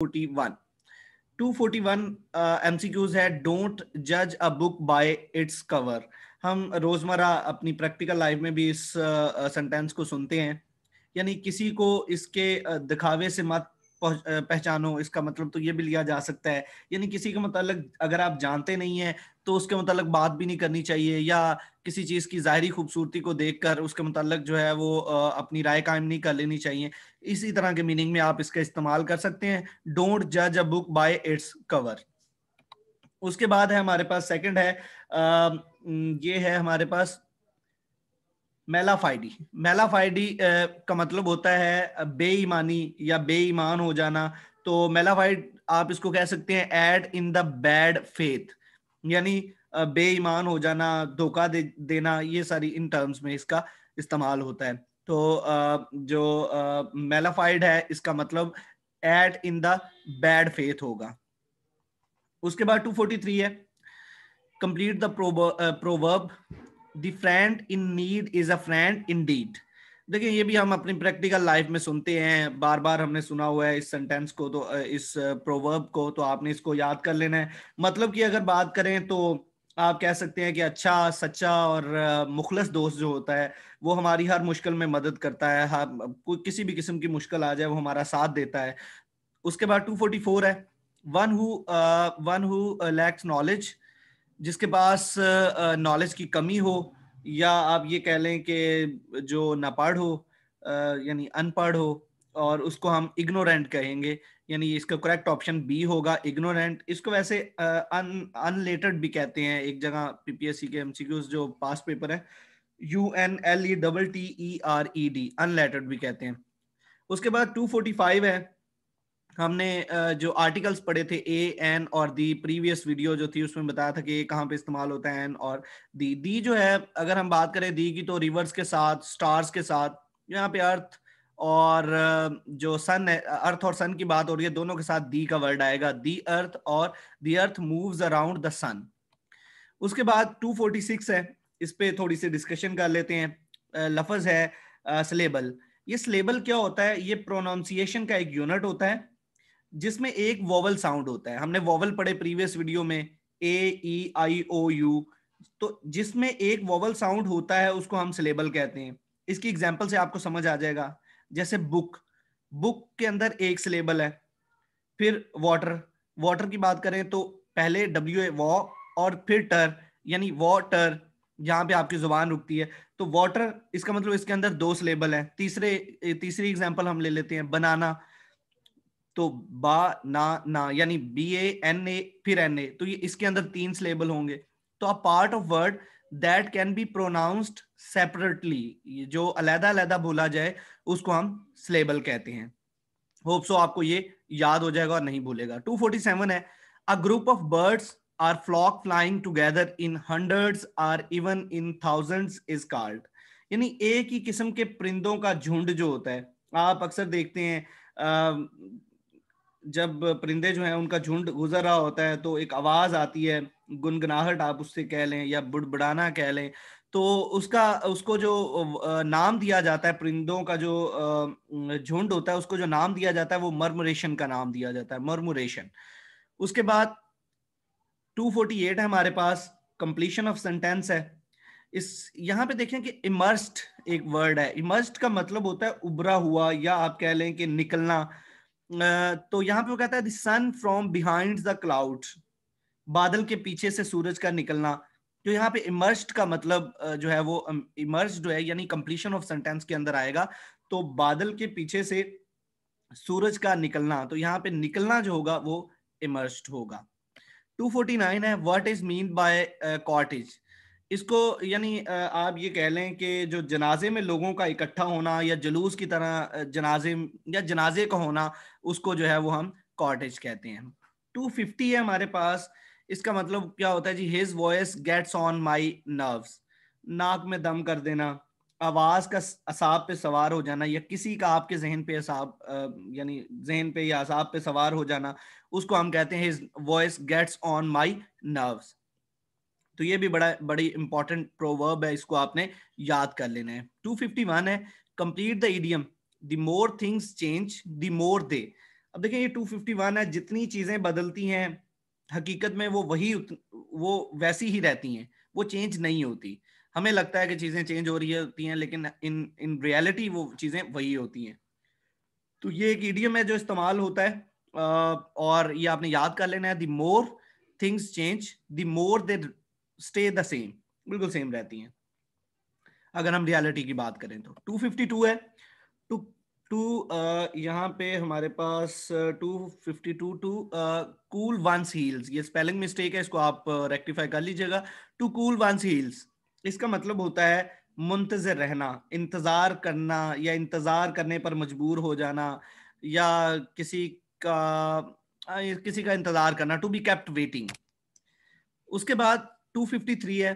241 241 MCQs uh, है don't जज a book by its cover हम रोजमर्रा अपनी प्रैक्टिकल लाइफ में भी इस सेंटेंस uh, को सुनते हैं यानी किसी को इसके uh, दिखावे से मत पहचानो इसका मतलब तो ये भी लिया जा सकता है यानी किसी के मतलब अगर आप जानते नहीं हैं तो उसके मतलब बात भी नहीं करनी चाहिए या किसी चीज की ज़ाहरी खूबसूरती को देखकर उसके मतलब जो है वो अपनी राय कायम नहीं कर लेनी चाहिए इसी तरह के मीनिंग में आप इसका इस्तेमाल कर सकते हैं डोंट जज a book by its cover उसके बाद है हमारे पास सेकंड है आ, ये है हमारे पास मेलाफाइडी मेलाफाइडी का मतलब होता है बेईमानी या बेईमान हो जाना तो मेलाफाइड आप इसको कह सकते हैं act in the bad faith यानी बेईमान हो जाना धोखा दे देना ये सारी इन टर्म्स में इसका इस्तेमाल होता है तो जो मेलाफाइड है इसका मतलब act in the bad faith होगा उसके बाद 243 है complete the proverb the friend in need is a friend देखिए ये भी हम अपनी प्रैक्टिकल लाइफ में सुनते हैं बार बार हमने सुना हुआ है इस सेंटेंस को तो इस प्रोवर्ब को तो आपने इसको याद कर लेना है मतलब कि अगर बात करें तो आप कह सकते हैं कि अच्छा सच्चा और मुखलस दोस्त जो होता है वो हमारी हर मुश्किल में मदद करता है हर कोई किसी भी किस्म की मुश्किल आ जाए वो हमारा साथ देता है उसके बाद 244 है one who one who lacks knowledge जिसके पास नॉलेज की कमी हो या आप ये कह लें कि जो नापाढ़ हो यानी अनपढ़ हो और उसको हम इग्नोरेंट कहेंगे यानी इसका करेक्ट ऑप्शन बी होगा इग्नोरेंट इसको वैसे अनलेटेड भी कहते हैं एक जगह पीपीएससी के एमसीक्यूज जो पास पेपर है U N L E double T E R E D unlettered भी कहते हैं उसके बाद 245 है हमने जो आर्टिकल्स पढ़े थे ए एन और दी प्रीवियस वीडियो जो थी उसमें बताया था कि ए कहाँ पे इस्तेमाल होता है एन और दी दी जो है अगर हम बात करें दी की तो रिवर्स के साथ स्टार्स के साथ यहाँ पे अर्थ और जो सन है अर्थ और सन की बात हो रही है दोनों के साथ दी का वर्ड आएगा दी अर्थ और the earth moves around the sun उसके बाद 246 है इस पे थोड़ी सी डिस्कशन कर लेते हैं लफज है स्लेबल ये सिलेबल क्या होता है ये प्रोनाउंसिएशन का एक यूनिट होता है जिसमें एक वोवल साउंड होता है हमने वोवल पढ़े प्रीवियस वीडियो में ए ई आई ओ यू तो जिसमें एक वोवल साउंड होता है उसको हम सिलेबल कहते हैं इसकी एग्जाम्पल से आपको समझ आ जाएगा जैसे बुक बुक के अंदर एक सिलेबल है फिर वाटर वाटर की बात करें तो पहले डब्ल्यू ए वॉ और फिर टर यानी वॉटर जहाँ पे आपकी जुबान रुकती है तो वाटर इसका मतलब इसके अंदर दो सिलेबल है तीसरे तीसरी एग्जाम्पल हम ले लेते हैं बनाना तो बा ना ना यानी बी ए एन ए फिर एन ए तो ये इसके अंदर तीन सिलेबल होंगे तो a part of word that can be pronounced separately जो अलहदा अलहदा बोला जाए उसको हम सिलेबल कहते हैं होप सो आपको ये याद हो जाएगा और नहीं भूलेगा 247 है a group of birds or flock flying together in hundred or even in thousand is called यानी एक ही किस्म के परिंदों का झुंड जो होता है आप अक्सर देखते हैं जब परिंदे जो हैं उनका झुंड गुजर रहा होता है तो एक आवाज आती है गुनगुनाहट आप उससे कह लें या बुड़बुड़ाना कह लें तो उसका उसको जो नाम दिया जाता है परिंदों का जो झुंड होता है उसको जो नाम दिया जाता है वो मर्मुरेशन का नाम दिया जाता है मर्मुरेशन उसके बाद 248 है हमारे पास कंप्लीशन ऑफ सेंटेंस है इस यहाँ पे देखें कि इमर्स्ड एक वर्ड है इमर्स्ड का मतलब होता है उभरा हुआ या आप कह लें कि निकलना तो यहाँ पे वो कहता है the sun from behind the cloud बादल के पीछे से सूरज का निकलना जो तो यहाँ पे इमर्स्ड का मतलब जो है वो इमर्स्ड है यानी कंप्लीशन ऑफ सेंटेंस के अंदर आएगा तो बादल के पीछे से सूरज का निकलना तो यहाँ पे निकलना जो होगा वो इमर्स्ड होगा 249 है what is mean by cottage इसको यानी आप ये कह लें कि जो जनाजे में लोगों का इकट्ठा होना या जुलूस की तरह जनाजे या जनाजे का होना उसको जो है वो हम कॉटेज कहते हैं 250 है हमारे पास इसका मतलब क्या होता है जी his voice gets on my nerves नाक में दम कर देना आवाज का असाब पे सवार हो जाना या किसी का आपके जहन पे असाब यानी जहन पे या असाब पे सवार हो जाना उसको हम कहते हैं his voice gets on my nerves तो ये भी बड़ा बड़ी इंपॉर्टेंट प्रोवर्ब है इसको आपने याद कर लेना है वन है complete the idiom the more things change the more they अब देखिए ये वन है जितनी चीजें बदलती हैं हकीकत में वो वही वो वैसी ही रहती हैं वो चेंज नहीं होती हमें लगता है कि चीजें चेंज हो रही होती हैं लेकिन इन इन रियलिटी वो चीजें वही होती हैं तो ये एक ईडियम है जो इस्तेमाल होता है और ये आपने याद कर लेना है the more things change the more they stay the same बिल्कुल सेम रहती हैं अगर हम रियलिटी की बात करें तो 252 है टू टू uh, यहाँ पे हमारे पास 252 to to cool one's heels ये स्पेलिंग मिस्टेक है इसको आप रेक्टिफाई uh, कर लीजिएगा टू कूल वंस हील्स इसका मतलब होता है मुंतजर रहना इंतज़ार करना या इंतज़ार करने पर मजबूर हो जाना या किसी का किसी का इंतज़ार करना टू बी कैप्ट वेटिंग उसके बाद 253 है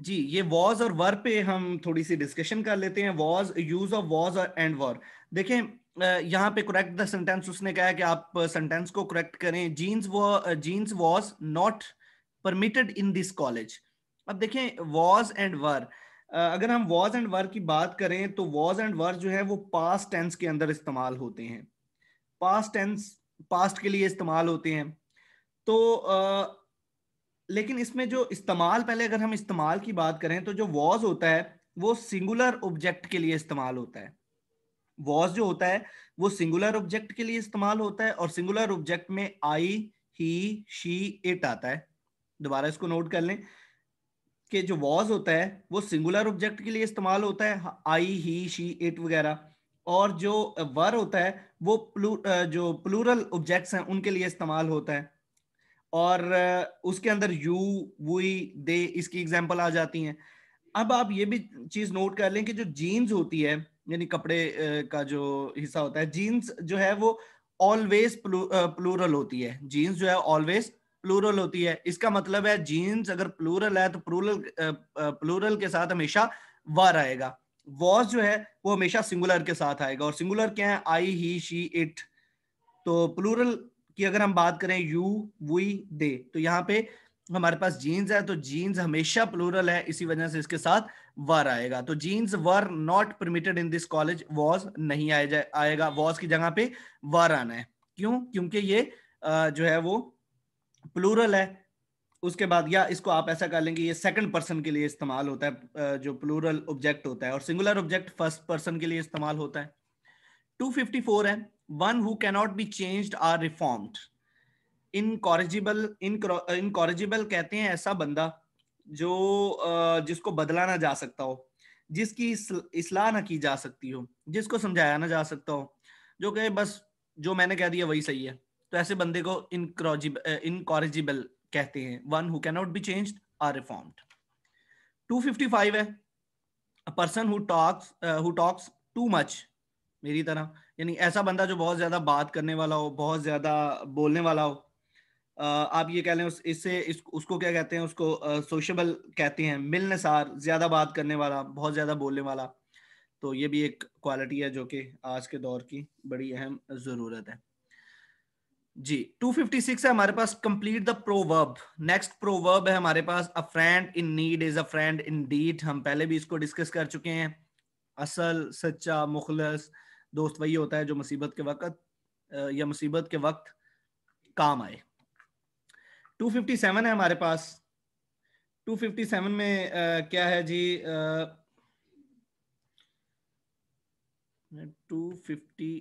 जी ये वॉज और वर पे हम थोड़ी सी डिस्कशन कर लेते हैं वॉज यूज ऑफ वॉज और एंड वर देखें यहाँ पे करेक्ट द सेंटेंस उसने कहा कि आप सेंटेंस को करेक्ट करें जीन्स वो jeans was not permitted in this college अब देखें वॉज एंड वर अगर हम वॉज एंड वर की बात करें तो वॉज एंड वर जो है वो पास्ट टेंस के अंदर इस्तेमाल होते हैं पास्ट टेंस पास्ट के लिए इस्तेमाल होते हैं तो लेकिन इसमें जो इस्तेमाल पहले अगर हम इस्तेमाल की बात करें तो जो वॉज होता है वो सिंगुलर ऑब्जेक्ट के लिए इस्तेमाल होता है वॉज जो होता है वो सिंगुलर ऑब्जेक्ट के लिए इस्तेमाल होता है और सिंगुलर ऑब्जेक्ट में आई ही शी इट आता है दोबारा इसको नोट कर लें कि जो वॉज होता है वो सिंगुलर ऑब्जेक्ट के लिए इस्तेमाल होता है आई ही शी इट वगैरह और जो वर uh, होता है वो प्लू, uh, जो प्लूरल ऑब्जेक्ट्स हैं उनके लिए इस्तेमाल होता है और उसके अंदर यू वुई दे इसकी एग्जाम्पल आ जाती हैं अब आप ये भी चीज नोट कर लें कि जो जीन्स होती है यानी कपड़े का जो हिस्सा होता है जीन्स जो है वो ऑलवेज प्लूरल होती है जीन्स जो है ऑलवेज प्लूरल होती है इसका मतलब है जीन्स अगर प्लूरल है तो प्लूरल प्लूरल के साथ हमेशा वार आएगा वॉज जो है वो हमेशा सिंगुलर के साथ आएगा और सिंगुलर क्या है आई ही शी इट तो प्लूरल कि अगर हम बात करें यू वी दे तो यहाँ पे हमारे पास जीन्स है तो जीन्स हमेशा प्लूरल है इसी वजह से इसके साथ वर आएगा तो jeans were not permitted in this college was नहीं आए आएगा वॉज की जगह पे वर आना है क्यों क्योंकि ये जो है वो प्लूरल है उसके बाद या इसको आप ऐसा कर लेंगे ये सेकंड पर्सन के लिए इस्तेमाल होता है जो प्लूरल ऑब्जेक्ट होता है और सिंगुलर ऑब्जेक्ट फर्स्ट पर्सन के लिए इस्तेमाल होता है 254 है one who cannot be changed or reformed incorrigible incorrigible कहते हैं ऐसा बंदा जो जिसको बदला ना जा सकता हो जिसकी इसलाह ना की जा सकती हो जिसको समझाया ना जा सकता हो जो कहे बस जो मैंने कह दिया वही सही है तो ऐसे बंदे को इनकॉरिजिबल कहते हैं one who cannot be change or reformed 255 है person who talks who talks too much मेरी तरह यानी ऐसा बंदा जो बहुत ज्यादा बात करने वाला हो बहुत ज्यादा बोलने वाला हो आप ये कह लें उस, इससे इस, उसको क्या कहते हैं उसको सोशबल कहते हैं मिलनसार ज्यादा बात करने वाला बहुत ज्यादा बोलने वाला तो ये भी एक क्वालिटी है जो कि आज के दौर की बड़ी अहम जरूरत है जी 256 है हमारे पास complete the proverb next proverb है हमारे पास a friend in need is a friend in deed हम पहले भी इसको डिस्कस कर चुके हैं असल सच्चा मुखलस दोस्त वही होता है जो मुसीबत के वक्त या मुसीबत के वक्त काम आए 257 है हमारे पास 257 में आ, क्या है जी two fifty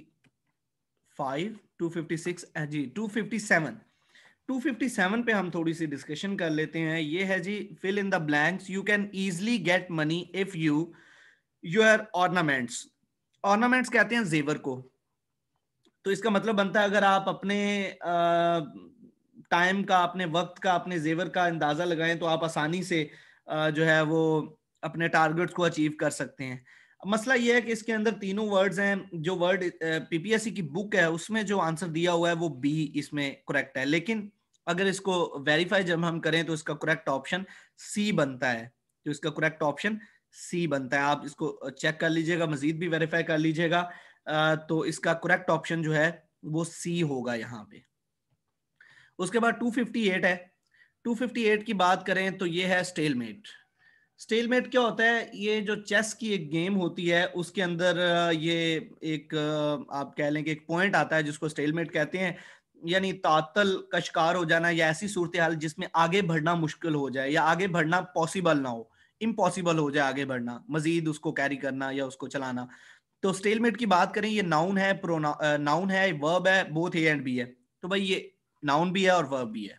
five two fifty six जी टू फिफ्टी सेवन 257 पे हम थोड़ी सी डिस्कशन कर लेते हैं ये है जी fill in the blanks you can easily get money if you are ornaments ornaments कहते हैं जेवर को तो इसका मतलब बनता है अगर आप अपने टाइम का अपने वक्त का अपने जेवर का अंदाजा लगाएं तो आप आसानी से आ, जो है वो अपने टारगेट्स को अचीव कर सकते हैं मसला यह है कि इसके अंदर तीनों वर्ड्स हैं जो वर्ड पीपीएससी की बुक है उसमें जो आंसर दिया हुआ है वो बी इसमें करेक्ट है लेकिन अगर इसको वेरीफाई जब हम करें तो इसका करेक्ट ऑप्शन सी बनता है तो इसका करेक्ट ऑप्शन सी बनता है आप इसको चेक कर लीजिएगा मजीद भी वेरीफाई कर लीजिएगा तो इसका करेक्ट ऑप्शन जो है वो सी होगा यहाँ पे उसके बाद 258 है 258 की बात करें तो ये है स्टेलमेट स्टेलमेट क्या होता है ये जो चेस की एक गेम होती है उसके अंदर ये एक आप कह लें कि एक पॉइंट आता है जिसको स्टेलमेट कहते हैं यानी तातल का शिकार हो जाना या ऐसी सूरत हाल जिसमें आगे बढ़ना मुश्किल हो जाए या आगे बढ़ना पॉसिबल ना हो इम्पॉसिबल हो जाए आगे बढ़ना मजीद उसको कैरी करना या उसको चलाना तो स्टेलमेट की बात करें ये नाउन है नाउन है वर्ब है बोथ ए एंड बी है तो भाई ये नाउन भी है और वर्ब भी है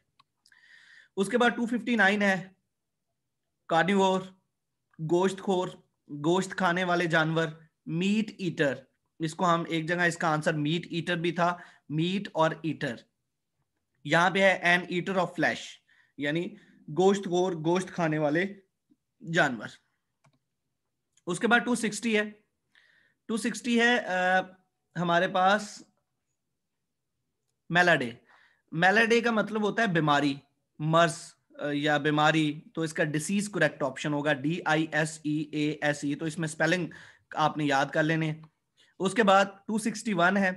उसके बाद 259 है कार्निवोर गोश्त खोर गोश्त खाने वाले जानवर मीट ईटर इसको हम एक जगह इसका आंसर मीट ईटर भी था मीट और ईटर यहां पे है एन ईटर ऑफ फ्लैश यानी गोश्त खोर गोश्त खाने वाले जानवर उसके बाद 260 है 260 है आ, हमारे पास मेलाडे मेलाडे का मतलब होता है बीमारी मर्स या बीमारी तो इसका डिसीज करेक्ट ऑप्शन होगा D I S E A S E तो इसमें स्पेलिंग आपने याद कर लेने उसके बाद 261 है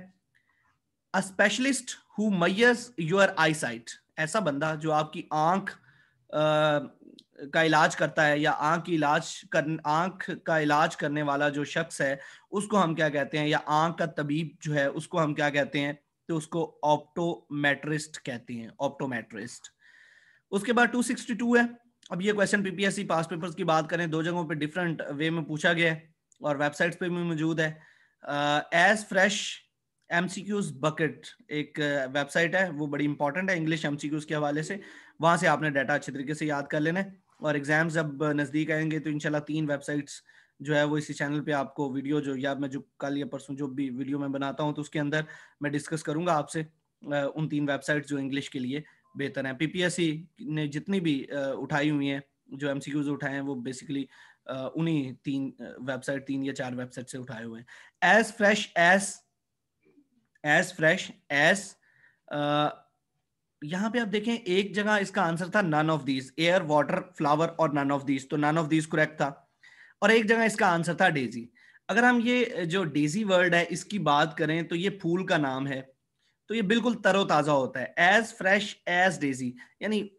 a specialist who measures your eyesight ऐसा बंदा जो आपकी आंख का इलाज करता है या आंख की इलाज कर आंख का इलाज करने वाला जो शख्स है उसको हम क्या कहते हैं या आंख का तबीब जो है उसको हम क्या कहते हैं तो उसको ऑप्टोमेट्रिस्ट कहते हैं ऑप्टोमेट्रिस्ट उसके बाद 262 है अब ये क्वेश्चन पीपीएससी पास पेपर्स की बात करें दो जगहों पे डिफरेंट वे में पूछा गया है और वेबसाइट्स पे भी मौजूद है एज फ्रेश एमसीक्यूज बकेट एक वेबसाइट है वो बड़ी इंपॉर्टेंट है इंग्लिश एमसीक्यूज के हवाले से वहां से आपने डाटा अच्छे तरीके से याद कर लेना है और एग्जाम जब नज़दीक आएंगे तो इनशाला तीन वेबसाइट्स जो है वो इसी चैनल पे आपको वीडियो जो या मैं जो कल या परसों जो भी वीडियो मैं बनाता हूँ तो उसके अंदर मैं डिस्कस करूंगा आपसे उन तीन वेबसाइट्स जो इंग्लिश के लिए बेहतर हैं पीपीएससी ने जितनी भी उठाई हुई है जो एम उठाए हैं वो बेसिकली उन्हीं तीन वेबसाइट तीन या चार वेबसाइट से उठाए हुए हैं as fresh as as fresh as यहाँ पे आप देखें एक जगह इसका आंसर था none of these air water flower और नन ऑफ दीज तो नन ऑफ दीज करेक्ट था और एक जगह इसका आंसर था डेजी अगर हम ये जो डेजी वर्ड है इसकी बात करें तो ये फूल का नाम है तो ये बिल्कुल तरोताजा होता है एज फ्रेश एज डेजी यानी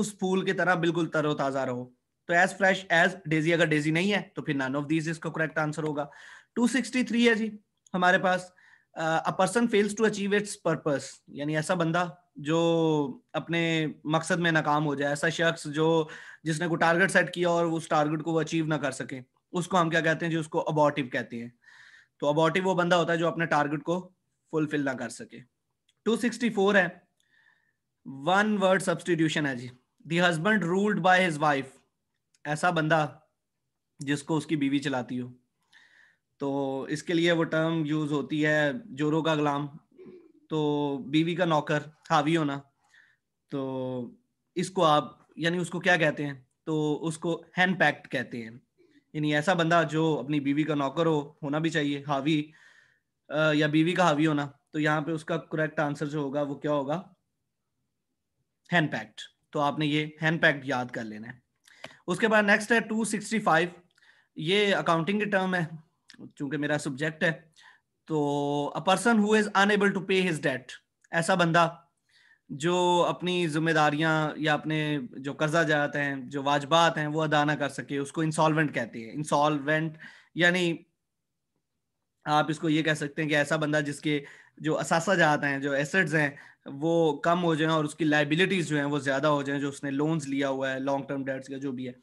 उस फूल की तरह बिल्कुल तरोताजा रहो तो एज फ्रेश एज डेजी अगर डेजी नहीं है तो फिर नन ऑफ दीज इसका करेक्ट आंसर होगा 263 है जी हमारे पास a person fails to achieve its purpose यानी ऐसा बंदा जो अपने मकसद में नाकाम हो जाए ऐसा शख्स जो जिसने को टारगेट सेट किया और उस टारगेट को वो अचीव ना कर सके उसको हम क्या कहते हैं जो उसको अबॉटिव कहते हैं तो अबॉटिव वो बंदा होता है जो अपने टारगेट को फुलफिल ना कर सके 264 है वन वर्ड सब्सटीट्यूशन है जी the husband ruled by his wife ऐसा बंदा जिसको उसकी बीवी चलाती हो तो इसके लिए वो टर्म यूज होती है जोरो का गुलाम तो बीवी का नौकर हावी होना तो इसको आप यानी उसको क्या कहते हैं तो उसको हैंड पैक्ट कहते हैं यानी ऐसा बंदा जो अपनी बीवी का नौकर हो होना भी चाहिए हावी या बीवी का हावी होना तो यहाँ पे उसका करेक्ट आंसर जो होगा वो क्या होगा हैंड पैक्ट तो आपने ये हैंड पैक्ट याद कर लेना है उसके बाद नेक्स्ट है 265 ये अकाउंटिंग के टर्म है चूंकि मेरा सब्जेक्ट है तो a person who is unable to pay his debt ऐसा बंदा जो अपनी जिम्मेदारियां या अपने जो कर्जा जाते हैं जो वाजबात हैं वो अदा ना कर सके उसको इंसॉल्वेंट कहते हैं इंसॉल्वेंट यानी आप इसको ये कह सकते हैं कि ऐसा बंदा जिसके जो असासा जाते हैं जो एसेट्स हैं वो कम हो जाए और उसकी लाइबिलिटीज जो हैं वो ज़्यादा हो जाए जो उसने लोन्स लिया हुआ है लॉन्ग टर्म डेट्स का जो भी है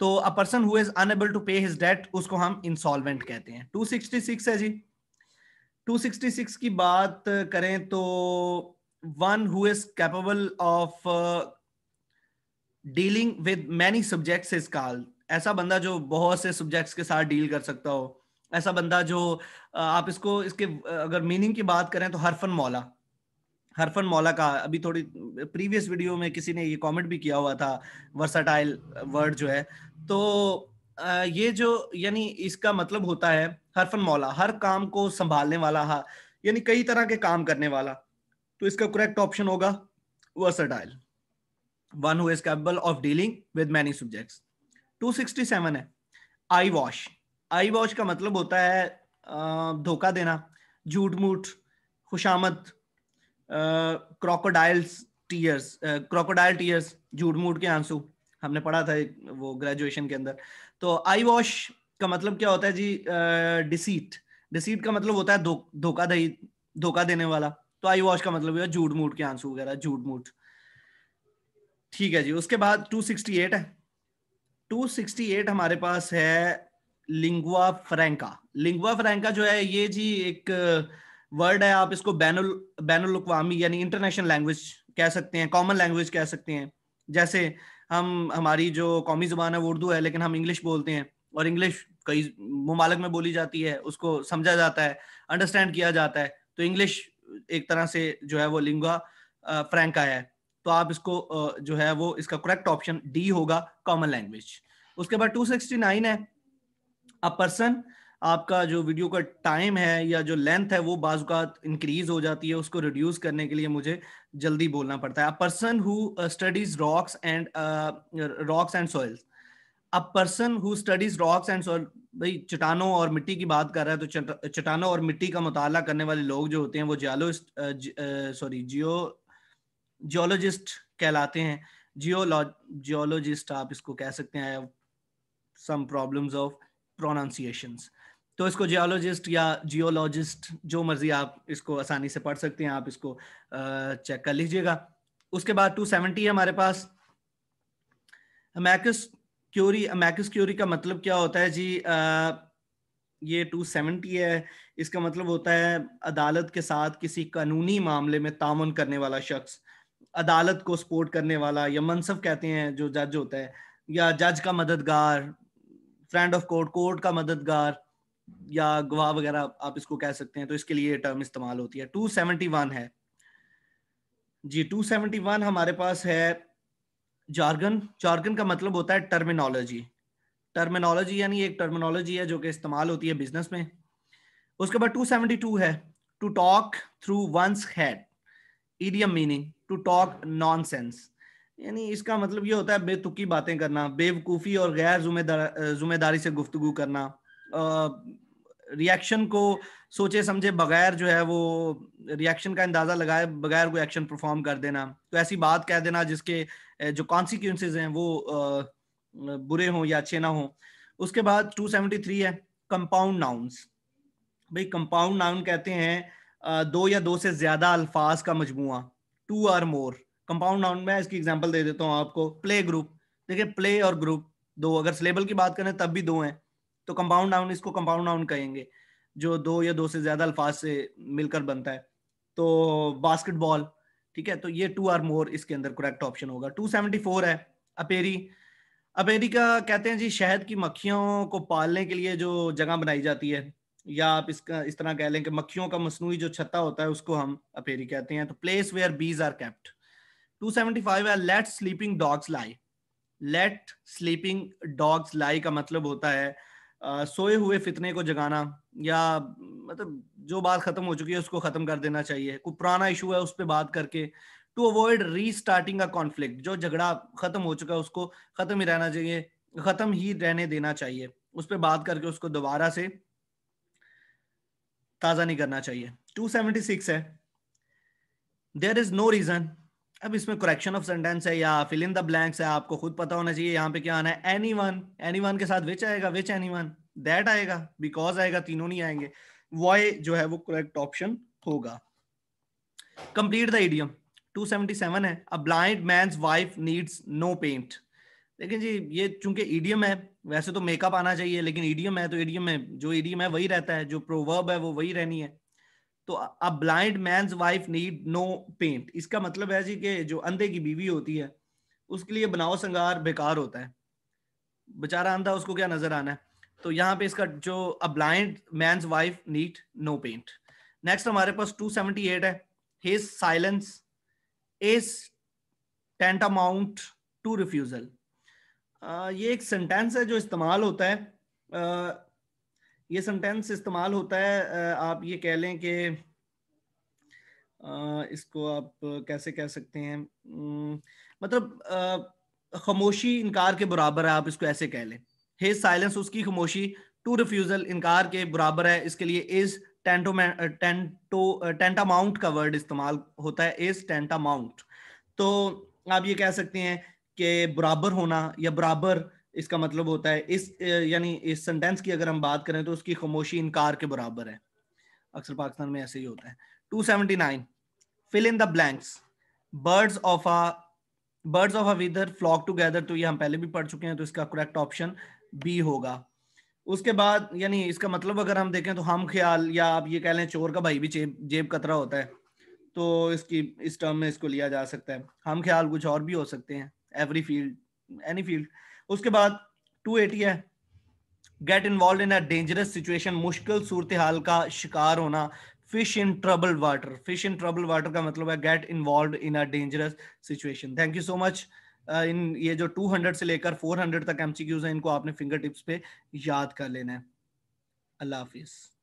तो a person who is unable to pay his debt उसको हम इंसॉल्वेंट कहते हैं 266 है जी 266 की बात करें तो one who is capable of dealing with many subjects is call ऐसा बंदा जो बहुत से सब्जेक्ट्स के साथ डील कर सकता हो ऐसा बंदा जो uh, आप इसको इसके uh, अगर मीनिंग की बात करें तो हरफन मौला हरफन मौला का अभी थोड़ी प्रीवियस uh, वीडियो में किसी ने ये कमेंट भी किया हुआ था वर्साटाइल वर्ड जो है तो ये जो यानी इसका मतलब होता है हरफन मौला हर काम को संभालने वाला हा यानी कई तरह के काम करने वाला तो इसका करेक्ट ऑप्शन होगा versatile one who is capable of dealing with many subjects 267 है आई वॉश आई वॉश का मतलब होता है धोखा देना झूठ मूठ खुशामद क्रोकोडाइल्स टीयर्स क्रोकोडाइल टीयर्स झूठ मूठ के आंसू हमने पढ़ा था वो ग्रेजुएशन के अंदर तो आई वॉश का मतलब क्या होता है जी डिसीट uh, डिसीट का मतलब होता है धोखा दो, दही धोखा देने वाला तो आई वॉश का मतलब हुआ झूठ मूठ के आंसू वगैरह झूठ मूठ ठीक है जी उसके बाद 268 है 268 हमारे पास है लिंगुआ फ्रेंका लिंगुआ फ्रेंका जो है ये जी एक वर्ड है आप इसको बैनुल बैनुल यानी इंटरनेशनल लैंग्वेज कह सकते हैं कॉमन लैंग्वेज कह सकते हैं जैसे हम हमारी जो कौमी जुबान है वो उर्दू है लेकिन हम इंग्लिश बोलते हैं और इंग्लिश कई ममालक में बोली जाती है उसको समझा जाता है अंडरस्टैंड किया जाता है तो इंग्लिश एक तरह से जो है वो लिंगा फ्रेंक आया है तो आप इसको जो है वो इसका करेक्ट ऑप्शन डी होगा कॉमन लैंग्वेज उसके बाद 269 है अ पर्सन आपका जो वीडियो का टाइम है या जो लेंथ है वो बाजुकात इंक्रीज हो जाती है उसको रिड्यूस करने के लिए मुझे जल्दी बोलना पड़ता है a person who studies rocks and rocks and soils a person who studies rocks and soil भाई चट्टानों और मिट्टी की बात कर रहा है तो चट्टानों और मिट्टी का मुताला करने वाले लोग जो होते हैं वो जियालो सॉरी जियो जियोलॉजिस्ट कहलाते हैं जियोलॉ जियोलॉजिस्ट आप इसको कह सकते हैं सम प्रॉब्लम्स ऑफ प्रोनाउंसिएशंस तो इसको जियोलॉजिस्ट या जियोलॉजिस्ट जो मर्जी आप इसको आसानी से पढ़ सकते हैं आप इसको चेक कर लीजिएगा उसके बाद टू सेवेंटी है हमारे पास अमेकस क्योरी अमेकस क्योरी का मतलब क्या होता है जी आ, ये टू सेवेंटी है इसका मतलब होता है अदालत के साथ किसी कानूनी मामले में तामन करने वाला शख्स अदालत को सपोर्ट करने वाला या मनसब कहते हैं जो जज होता है या जज का मददगार फ्रेंड ऑफ कोर्ट कोर्ट का मददगार या गवाह वगैरह आप इसको कह सकते हैं तो इसके लिए टर्म इस्तेमाल होती है 271 है जी 271 हमारे पास है जार्गन जार्गन का मतलब होता है टर्मिनोलॉजी टर्मिनोलॉजी यानी एक टर्मिनोलॉजी है जो कि इस्तेमाल होती है बिजनेस में उसके बाद 272 है to talk through one's head idiom meaning to talk nonsense यानी इसका मतलब ये होता है बेतुकी बातें करना बेवकूफ़ी और गैर जुम्मेदारी से गुफ्तगु करना रिएक्शन को सोचे समझे बगैर जो है वो रिएक्शन का अंदाजा लगाए बगैर कोई एक्शन परफॉर्म कर देना तो ऐसी बात कह देना जिसके जो कॉन्सिक्वेंसेज हैं वो बुरे हों या अच्छे ना हों उसके बाद 273 है कंपाउंड नाउंस भाई कंपाउंड नाउन कहते हैं दो या दो से ज्यादा अल्फाज का मजमु two or more compound noun में इसकी एग्जाम्पल दे देता हूँ आपको प्ले ग्रुप देखिए प्ले और ग्रुप दो अगर सिलेबल की बात करें तब भी दो हैं तो कंपाउंड नाउन इसको कंपाउंड नाउन कहेंगे जो दो या दो से ज्यादा अल्फाज से मिलकर बनता है तो बास्केटबॉल ठीक है तो ये टू आर मोर इसके अंदर करेक्ट ऑप्शन होगा फोर है अपेरी अपेरी का कहते हैं जी शहद की मक्खियों को पालने के लिए जो जगह बनाई जाती है या आप इसका इस तरह कह लें कि मक्खियों का मसनू जो छत्ता होता है उसको हम अपेरी कहते हैं तो place where bees are kept five है let sleeping dogs lie let sleeping dogs lie का मतलब होता है सोए हुए फितने को जगाना या मतलब जो बात खत्म हो चुकी है उसको खत्म कर देना चाहिए कोई पुराना इशू है उस पर बात करके to avoid restarting a conflict जो झगड़ा खत्म हो चुका है उसको खत्म ही रहना चाहिए खत्म ही रहने देना चाहिए उस पर बात करके उसको दोबारा से ताजा नहीं करना चाहिए 276 है देर इज नो रीजन अब इसमें करेक्शन ऑफ सेंटेंस है या फिल इन द ब्लैंक्स है आपको खुद पता होना चाहिए यहाँ पे क्या आना है एनी वन एनी वन के साथ विच आएगा विच एनी वन दैट आएगा बिकॉज आएगा तीनों नहीं आएंगे वॉय जो है वो करेक्ट ऑप्शन होगा कंप्लीट द इडियम 277 है a blind man wife needs no paint लेकिन जी ये चूंकि ईडीएम है वैसे तो मेकअप आना चाहिए लेकिन ईडीएम है तो ईडीएम में जो ईडीएम है वही रहता है जो प्रोवर्ब है वो वही रहनी है तो a blind man's wife need no paint इसका मतलब है जी के जो अंधे की बीवी होती है उसके लिए बनाओ संगार बेकार होता है बेचारा अंधा उसको क्या नजर आना है तो यहाँ पे इसका जो a blind man's wife need no paint next हमारे पास 278 है his silence is tantamount to refusal ये एक सेंटेंस है जो इस्तेमाल होता है ये सेंटेंस इस्तेमाल होता है आप ये कह लें कि इसको आप कैसे कह सकते हैं मतलब खामोशी इनकार के बराबर है आप इसको ऐसे कह लें हे साइलेंस उसकी खामोशी टू रिफ्यूजल इनकार के बराबर है इसके लिए इज टेंटो टेंटो माउंट का वर्ड इस्तेमाल होता है इज माउंट तो आप ये कह सकते हैं कि बराबर होना या बराबर इसका मतलब होता है इस यानी इस सेंटेंस की अगर हम बात करें तो उसकी खामोशी इनकार के बराबर है अक्सर पाकिस्तान में ऐसे ही होता है 279 fill in the blanks birds of a birds of a feather flock together तो ये हम पहले भी पढ़ चुके हैं तो इसका करेक्ट ऑप्शन बी होगा उसके बाद यानी इसका मतलब अगर हम देखें तो हम ख्याल या आप ये कह लें चोर का भाई भी जेब जेब कतरा होता है तो इसकी इस टर्म में इसको लिया जा सकता है हम ख्याल कुछ और भी हो सकते हैं एवरी फील्ड एनी फील्ड उसके बाद 280 है get involve in a dangerous situation मुश्किल सूरत हाल का शिकार होना fish in trouble water fish in trouble water का मतलब है get involve in a dangerous situation thank you so much इन ये जो 200 से लेकर 400 तक एमसीक्यूज हैं इनको आपने फिंगर टिप्स पे याद कर लेना है अल्लाह हाफिज़